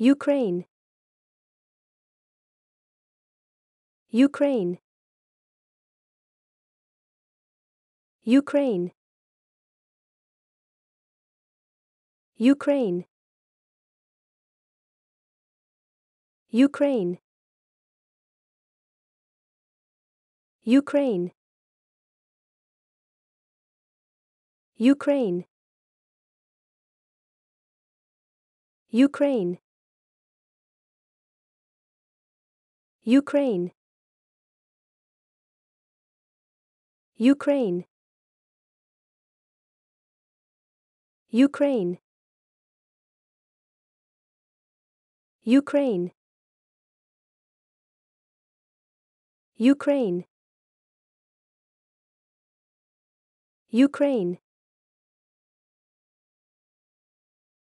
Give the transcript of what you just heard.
Ukraine Ukraine Ukraine Ukraine Ukraine Ukraine Ukraine Ukraine Ukraine Ukraine Ukraine Ukraine Ukraine Ukraine